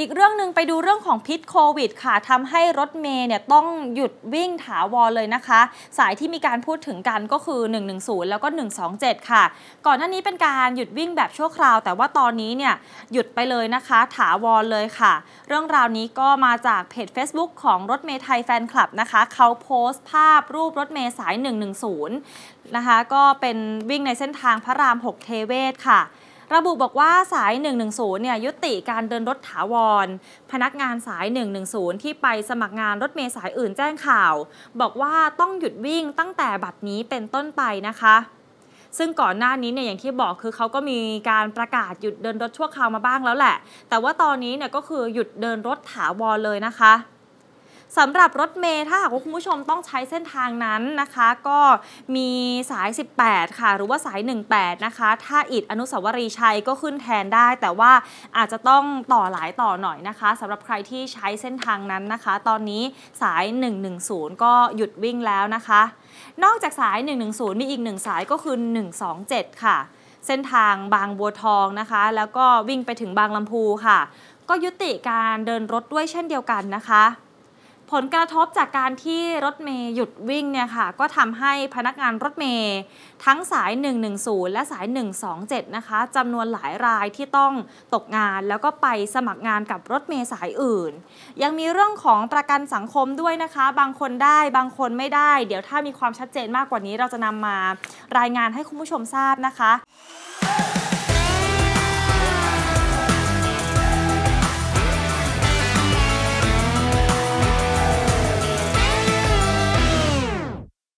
อีกเรื่องหนึ่งไปดูเรื่องของพิษโควิดค่ะทำให้รถเมย์เนี่ยต้องหยุดวิ่งถาวรเลยนะคะ สายที่มีการพูดถึงกันก็คือ 110 แล้วก็ 127 ค่ะ ก่อนหน้านี้เป็นการหยุดวิ่งแบบชั่วคราว แต่ว่าตอนนี้เนี่ยหยุดไปเลยนะคะ ถาวรเลยค่ะ เรื่องราวนี้ก็มาจากเพจ Facebook ของรถเมย์ไทยแฟนคลับนะคะ เขาโพสต์ภาพรูปรถเมย์สาย 110นะคะก็เป็นวิ่งในเส้นทางพระราม6เทเวศค่ะระบุบอกว่าสาย 110 เนี่ยยุติการเดินรถถาวร พนักงานสาย 110 ที่ไปสมัครงานรถเมย์สายอื่นแจ้งข่าว บอกว่าต้องหยุดวิ่งตั้งแต่บัดนี้เป็นต้นไปนะคะ ซึ่งก่อนหน้านี้เนี่ยอย่างที่บอกคือเขาก็มีการประกาศหยุดเดินรถชั่วคราวมาบ้างแล้วแหละ แต่ว่าตอนนี้เนี่ยก็คือหยุดเดินรถถาวรเลยนะคะสำหรับรถเมย์ถ้าหากว่าคุณผู้ชมต้องใช้เส้นทางนั้นนะคะ ก็มีสาย 18 ค่ะหรือว่าสาย18นะคะถ้าอิดอนุสาวรีย์ชัยก็ขึ้นแทนได้ แต่ว่าอาจจะต้องต่อหลายต่อหน่อยนะคะสำหรับใครที่ใช้เส้นทางนั้นนะคะ ตอนนี้สาย 110 ก็หยุดวิ่งแล้วนะคะ นอกจากสาย 110 มีอีกหนึ่งสายก็คือ 127 ค่ะ เส้นทางบางบัวทองนะคะ แล้วก็วิ่งไปถึงบางลำพูค่ะ ก็ยุติการเดินรถด้วยเช่นเดียวกันนะคะผลกระทบจากการที่รถเมย์หยุดวิ่งเนี่ยค่ะก็ทำให้พนักงานรถเมย์ทั้งสาย 110 และสาย 127 นะคะจำนวนหลายรายที่ต้องตกงานแล้วก็ไปสมัครงานกับรถเมย์สายอื่น ยังมีเรื่องของประกันสังคมด้วยนะคะ บางคนได้บางคนไม่ได้ เดี๋ยวถ้ามีความชัดเจนมากกว่านี้เราจะนำมารายงานให้คุณผู้ชมทราบนะคะ